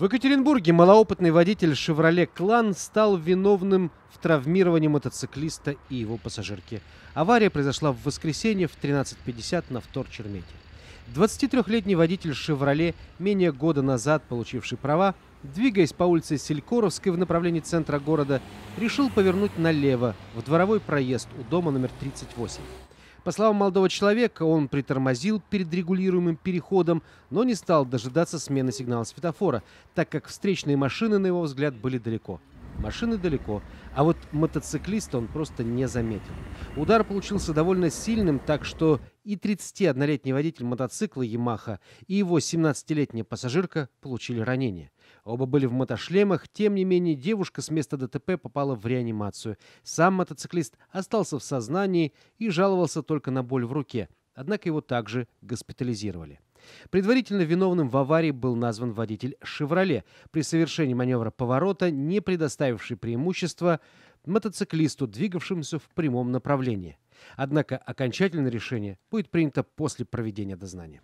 В Екатеринбурге малоопытный водитель «Шевроле Клан» стал виновным в травмировании мотоциклиста и его пассажирки. Авария произошла в воскресенье в 13.50 на Втор-Чермете. 23-летний водитель «Шевроле», менее года назад получивший права, двигаясь по улице Селькоровской в направлении центра города, решил повернуть налево в дворовой проезд у дома номер 38. По словам молодого человека, он притормозил перед регулируемым переходом, но не стал дожидаться смены сигнала светофора, так как встречные машины, на его взгляд, были далеко. Машины далеко, а вот мотоциклиста он просто не заметил. Удар получился довольно сильным, так что и 31-летний водитель мотоцикла «Ямаха», и его 17-летняя пассажирка получили ранения. Оба были в мотошлемах, тем не менее девушка с места ДТП попала в реанимацию. Сам мотоциклист остался в сознании и жаловался только на боль в руке, однако его также госпитализировали. Предварительно виновным в аварии был назван водитель «Шевроле», при совершении маневра поворота, не предоставивший преимущества мотоциклисту, двигавшемуся в прямом направлении. Однако окончательное решение будет принято после проведения дознания.